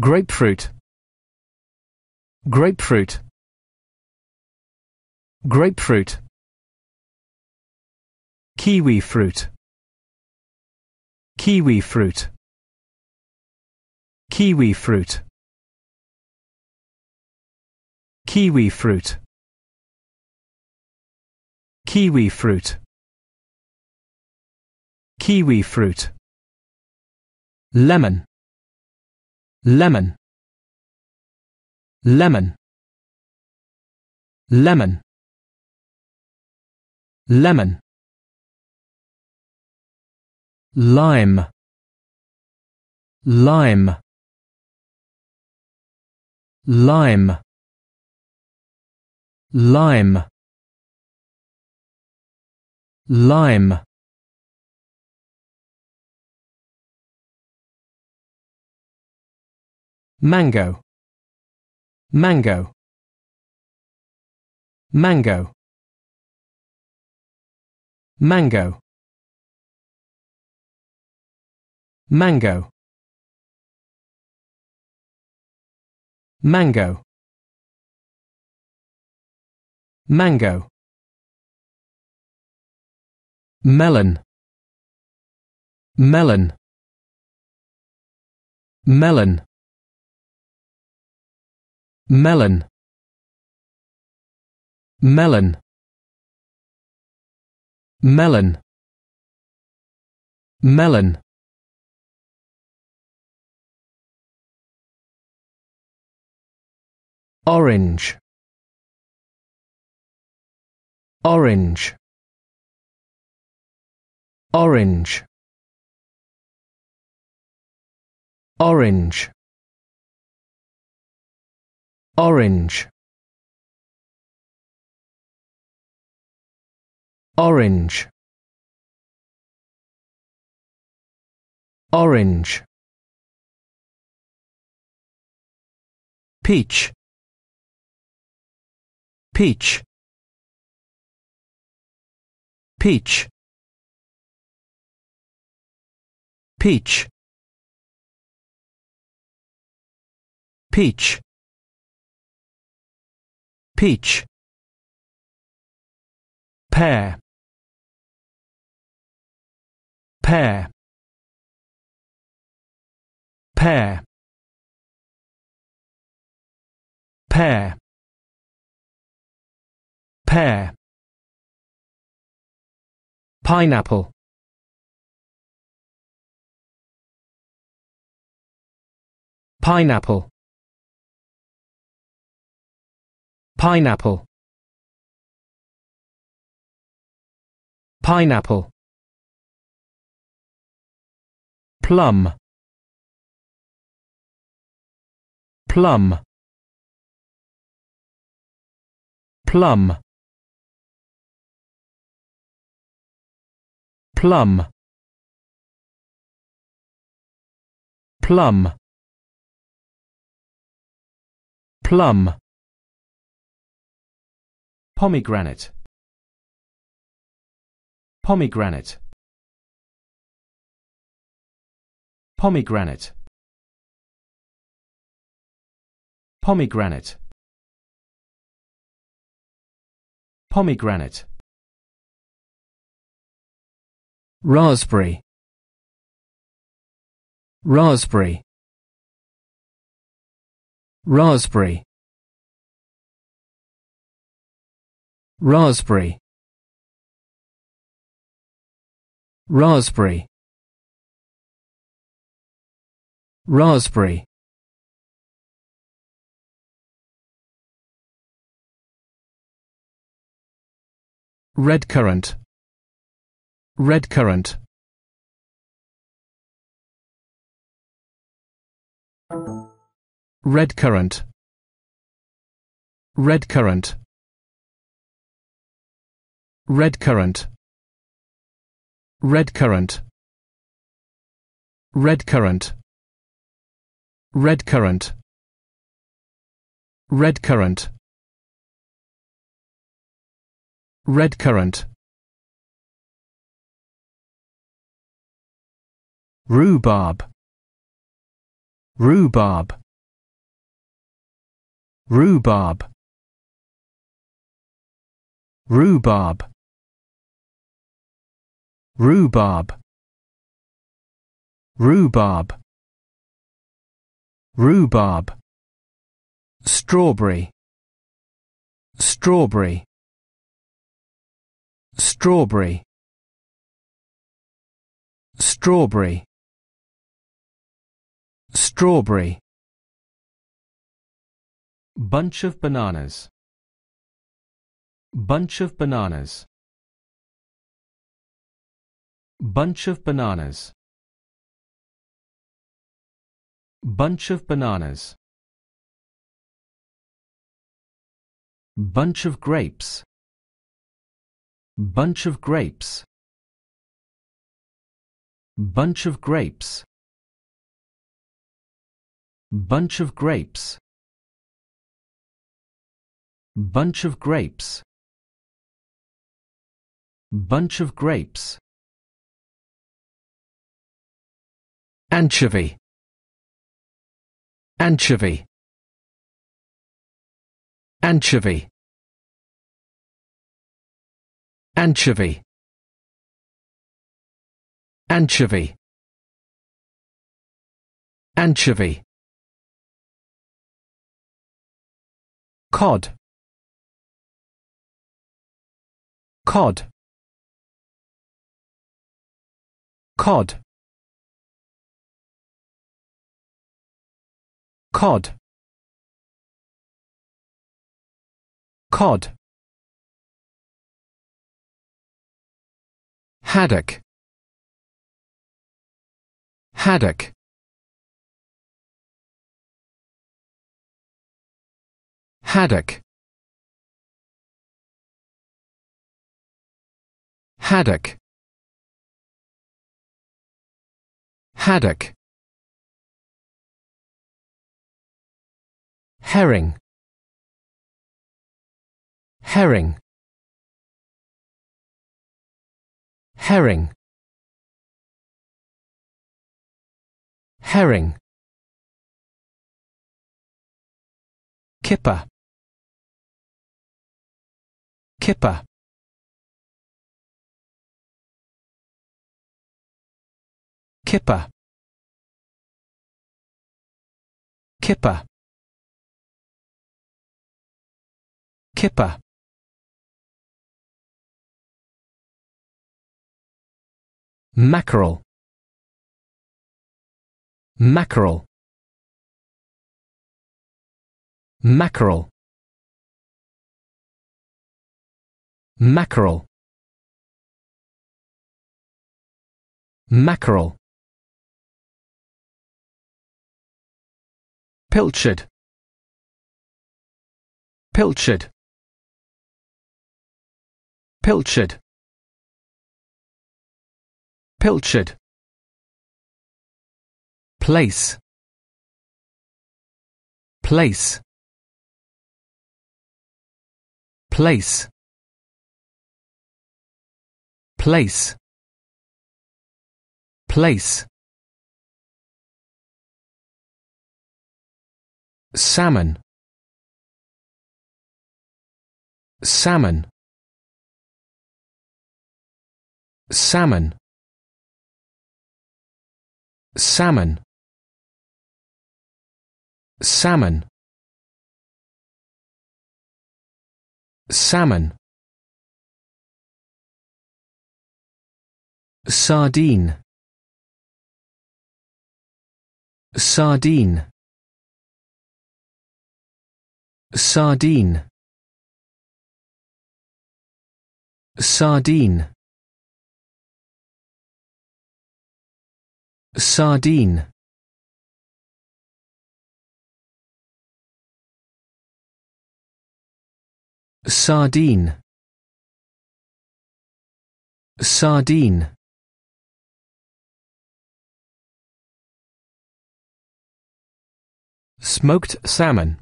grapefruit grapefruit grapefruit kiwi fruit kiwi fruit kiwi fruit kiwi fruit kiwi fruit kiwi fruit lemon lemon lemon lemon lemon lime lime lime lime lime mango mango mango mango mango mango mango melon melon melon melon melon melon melon orange orange orange orange orange orange orange peach peach peach peach peach peach pear pear pear pear pear pineapple pineapple pineapple pineapple plum plum plum plum plum plum Pomegranate. Pomegranate. Pomegranate. Pomegranate. Pomegranate. Raspberry. Raspberry. Raspberry. raspberry raspberry raspberry red currant red currant red currant red currant red currant red currant red currant red currant red currant red rhubarb rhubarb rhubarb rhubarb rhubarb rhubarb rhubarb strawberry strawberry strawberry strawberry strawberry bunch of bananas bunch of bananas Bunch of bananas. Bunch of bananas. Bunch of grapes. Bunch of grapes. Bunch of grapes. Bunch of grapes. Bunch of grapes. Bunch of grapes. anchovy anchovy anchovy anchovy anchovy anchovy cod cod cod cod cod haddock haddock haddock haddock haddock herring herring herring herring kipper kipper kipper kipper kipper mackerel mackerel mackerel mackerel mackerel pilchard pilchard Pilchard Pilchard Place Place Place Place Place Salmon Salmon salmon salmon salmon salmon sardine sardine sardine sardine Sardine Sardine Sardine Smoked salmon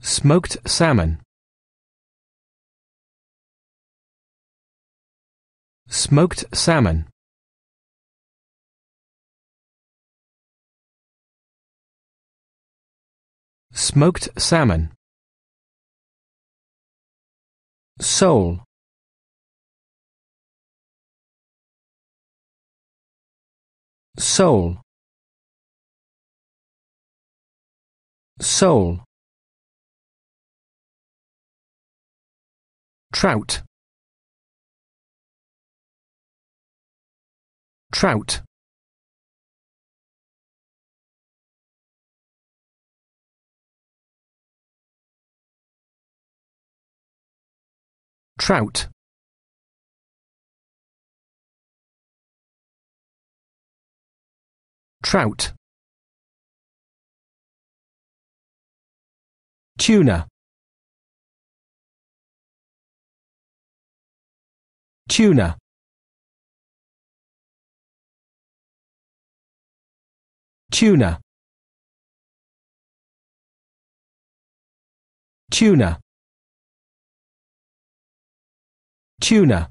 Smoked salmon Smoked salmon. Smoked salmon. Sole. Soul. Sole. Trout. trout trout trout tuna tuna tuna tuna tuna